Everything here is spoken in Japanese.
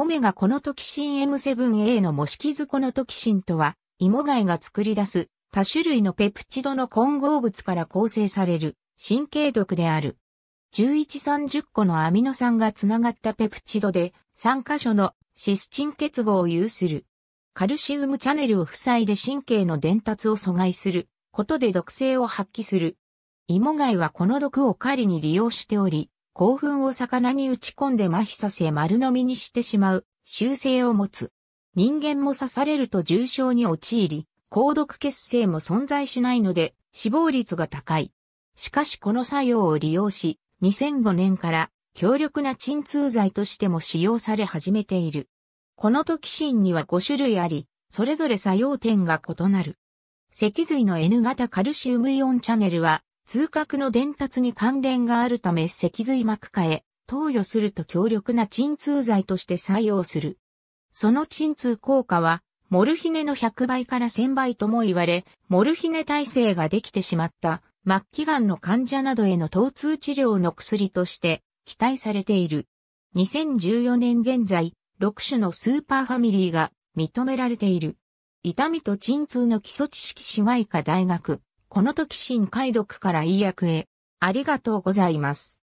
オメガコノトキシン M7A の模式図コノトキシンとは、芋貝が作り出す多種類のペプチドの混合物から構成される神経毒である。1130個のアミノ酸がつながったペプチドで3箇所のシスチン結合を有する。カルシウムチャネルを塞いで神経の伝達を阻害することで毒性を発揮する。芋貝はこの毒を狩りに利用しており、興奮を魚に打ち込んで麻痺させ丸飲みにしてしまう習性を持つ。人間も刺されると重症に陥り、高毒血性も存在しないので死亡率が高い。しかしこの作用を利用し、2005年から強力な鎮痛剤としても使用され始めている。このトキシンには5種類あり、それぞれ作用点が異なる。脊髄の N 型カルシウムイオンチャネルは痛覚の伝達に関連があるため脊髄膜下へ投与すると強力な鎮痛剤として採用する。その鎮痛効果は、モルヒネの100倍から1000倍とも言われ、モルヒネ耐性ができてしまった末期癌の患者などへの疼痛治療の薬として期待されている。2014年現在、6種のスーパーファミリーが認められている。痛みと鎮痛の基礎知識市外科大学、この時新解読からい役へ。ありがとうございます。